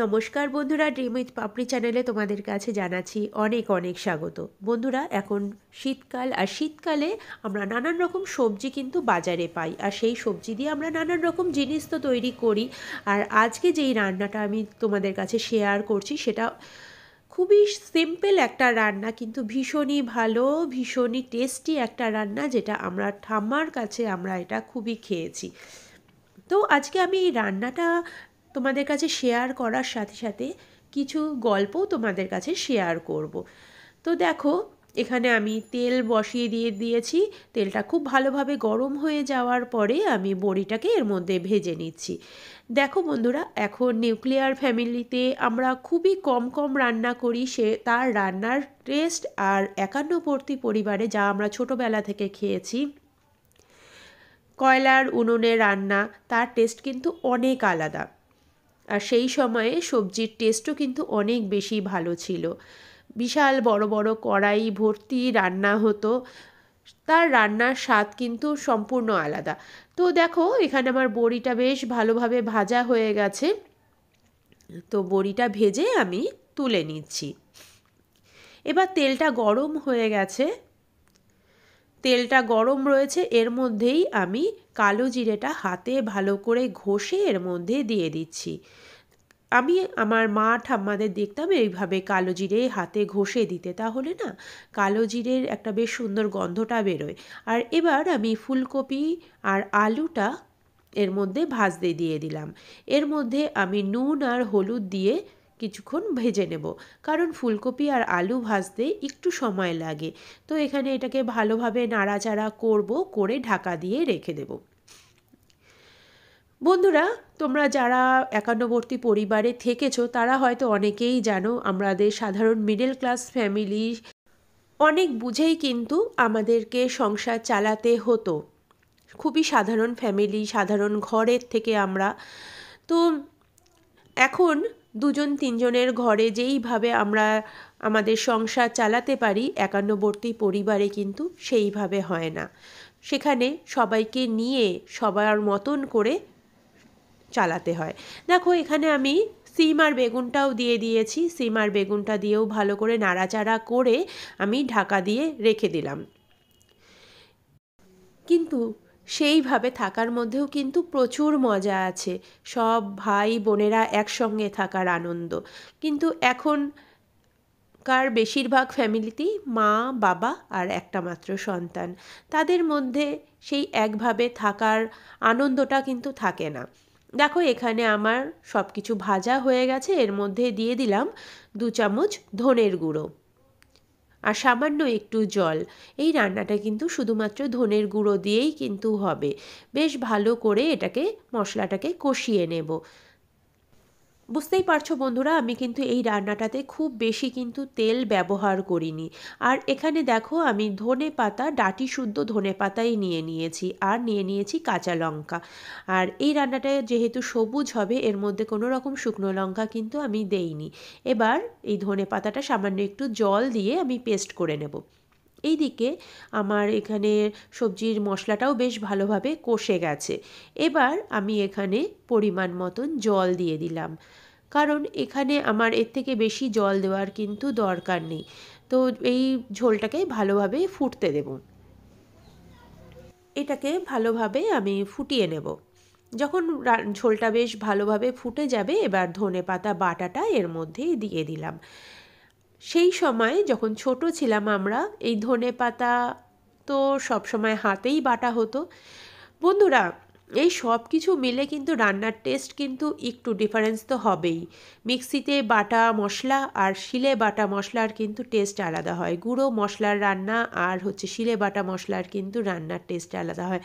নমস্কার বন্ধুরা dream with পাপড়ি চ্যানেলে তোমাদের কাছে জানাচ্ছি অনেক অনেক স্বাগত বন্ধুরা এখন শীতকাল আর শীতকালে আমরা নানান রকম সবজি কিন্তু বাজারে পাই আর সেই সবজি দিয়ে আমরা নানান রকম জিনিস তো তৈরি করি আর আজকে যেই রান্নাটা আমি তোমাদের কাছে শেয়ার করছি সেটা খুবই সিম্পল একটা রান্না কিন্তু ভীষণই ভালো ভীষণই টেস্টি একটা রান্না যেটা আমরা ঠাম্মার কাছে আমরা এটা খুবই খেয়েছি তো আজকে আমি এই রান্নাটা তোমাদের কাছে শেয়ার করার সাথে সাথে কিছু গল্পও তোমাদের কাছে শেয়ার করব। তো দেখো এখানে আমি তেল বসিয়ে দিয়ে দিয়েছি তেলটা খুব ভালোভাবে গরম হয়ে যাওয়ার পরে আমি বড়িটাকে এর মধ্যে ভেজে নিচ্ছি দেখো বন্ধুরা এখন নিউক্লিয়ার ফ্যামিলিতে আমরা খুবই কম কম রান্না করি সে তার রান্নার টেস্ট আর একান্নবর্তী পরিবারে যা আমরা ছোটোবেলা থেকে খেয়েছি কয়লার উনুনে রান্না তার টেস্ট কিন্তু অনেক আলাদা আর সেই সময়ে সবজির টেস্টও কিন্তু অনেক বেশি ভালো ছিল বিশাল বড় বড় কড়াই ভর্তি রান্না হতো তার রান্নার স্বাদ কিন্তু সম্পূর্ণ আলাদা তো দেখো এখানে আমার বড়িটা বেশ ভালোভাবে ভাজা হয়ে গেছে তো বড়িটা ভেজে আমি তুলে নিচ্ছি এবার তেলটা গরম হয়ে গেছে তেলটা গরম রয়েছে এর মধ্যেই আমি কালো জিরেটা হাতে ভালো করে ঘষে এর মধ্যে দিয়ে দিচ্ছি আমি আমার মা ঠাম্মাদের দেখতাম এইভাবে কালো জিরে হাতে ঘষে দিতে তাহলে না কালো জিরের একটা বেশ সুন্দর গন্ধটা বেরোয় আর এবার আমি ফুলকপি আর আলুটা এর মধ্যে ভাজতে দিয়ে দিলাম এর মধ্যে আমি নুন আর হলুদ দিয়ে কিছুক্ষণ ভেজে নেব কারণ ফুলকপি আর আলু ভাজতে একটু সময় লাগে তো এখানে এটাকে ভালোভাবে নাড়াচাড়া করব করে ঢাকা দিয়ে রেখে দেব বন্ধুরা তোমরা যারা একান্নবর্তী পরিবারে থেকেছো তারা হয়তো অনেকেই জানো আমাদের সাধারণ মিডল ক্লাস ফ্যামিলি অনেক বুঝেই কিন্তু আমাদেরকে সংসার চালাতে হতো খুবই সাধারণ ফ্যামিলি সাধারণ ঘরের থেকে আমরা তো এখন দুজন তিনজনের ঘরে যেইভাবে আমরা আমাদের সংসার চালাতে পারি একান্নবর্তী পরিবারে কিন্তু সেইভাবে হয় না সেখানে সবাইকে নিয়ে সবার মতন করে চালাতে হয় দেখো এখানে আমি সিম আর বেগুনটাও দিয়ে দিয়েছি সিম আর বেগুনটা দিয়েও ভালো করে নাড়াচাড়া করে আমি ঢাকা দিয়ে রেখে দিলাম কিন্তু সেইভাবে থাকার মধ্যেও কিন্তু প্রচুর মজা আছে সব ভাই বোনেরা একসঙ্গে থাকার আনন্দ কিন্তু এখন কার বেশিরভাগ ফ্যামিলিতেই মা বাবা আর একটা মাত্র সন্তান তাদের মধ্যে সেই একভাবে থাকার আনন্দটা কিন্তু থাকে না দেখো এখানে আমার সব কিছু ভাজা হয়ে গেছে এর মধ্যে দিয়ে দিলাম দু চামচ ধনের গুঁড়ো আর সামান্য একটু জল এই রান্নাটা কিন্তু শুধুমাত্র ধনের গুঁড়ো দিয়েই কিন্তু হবে বেশ ভালো করে এটাকে মশলাটাকে কষিয়ে নেব বুঝতেই পারছো বন্ধুরা আমি কিন্তু এই রান্নাটাতে খুব বেশি কিন্তু তেল ব্যবহার করিনি আর এখানে দেখো আমি ধনে পাতা ডাটি শুদ্ধ ধনে পাতাই নিয়ে নিয়েছি আর নিয়ে নিয়েছি কাঁচা লঙ্কা আর এই রান্নাটা যেহেতু সবুজ হবে এর মধ্যে কোনো রকম শুকনো লঙ্কা কিন্তু আমি দেইনি এবার এই ধনে পাতাটা সামান্য একটু জল দিয়ে আমি পেস্ট করে নেব এইদিকে আমার এখানে সবজির মশলাটাও বেশ ভালোভাবে কষে গেছে এবার আমি এখানে পরিমাণ মতন জল দিয়ে দিলাম কারণ এখানে আমার এর থেকে বেশি জল দেওয়ার কিন্তু দরকার নেই তো এই ঝোলটাকে ভালোভাবে ফুটতে দেব এটাকে ভালোভাবে আমি ফুটিয়ে নেব যখন ঝোলটা বেশ ভালোভাবে ফুটে যাবে এবার ধনে পাতা বাটাটা এর মধ্যেই দিয়ে দিলাম সেই সময় যখন ছোট ছিলাম আমরা এই ধনে পাতা তো সবসময় হাতেই বাটা হতো বন্ধুরা এই সব কিছু মিলে কিন্তু রান্নার টেস্ট কিন্তু একটু ডিফারেন্স তো হবেই মিক্সিতে বাটা মশলা আর শিলে বাটা মশলার কিন্তু টেস্ট আলাদা হয় গুঁড়ো মশলার রান্না আর হচ্ছে শিলে বাটা মশলার কিন্তু রান্নার টেস্ট আলাদা হয়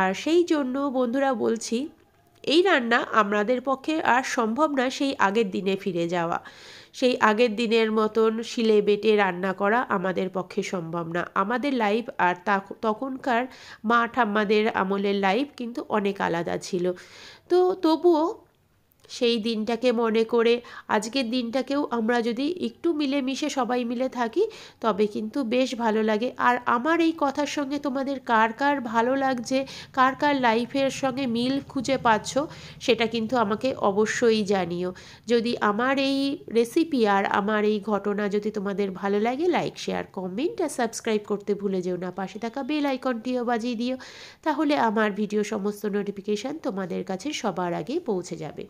আর সেই জন্য বন্ধুরা বলছি এই রান্না আমাদের পক্ষে আর সম্ভব না সেই আগের দিনে ফিরে যাওয়া সেই আগের দিনের মতন শিলে বেটে রান্না করা আমাদের পক্ষে সম্ভব না আমাদের লাইফ আর তখনকার মা ঠাম্মাদের আমলের লাইফ কিন্তু অনেক আলাদা ছিল তো তবুও সেই দিনটাকে মনে করে আজকের দিনটাকেও আমরা যদি একটু মিলেমিশে সবাই মিলে থাকি তবে কিন্তু বেশ ভালো লাগে আর আমার এই কথার সঙ্গে তোমাদের কার কার ভালো লাগছে কার কার লাইফের সঙ্গে মিল খুঁজে পাচ্ছ সেটা কিন্তু আমাকে অবশ্যই জানিও যদি আমার এই রেসিপি আর আমার এই ঘটনা যদি তোমাদের ভালো লাগে লাইক শেয়ার কমেন্ট আর সাবস্ক্রাইব করতে ভুলে যেও না পাশে থাকা বেল আইকনটিও বাজিয়ে দিও তাহলে আমার ভিডিও সমস্ত নোটিফিকেশান তোমাদের কাছে সবার আগে পৌঁছে যাবে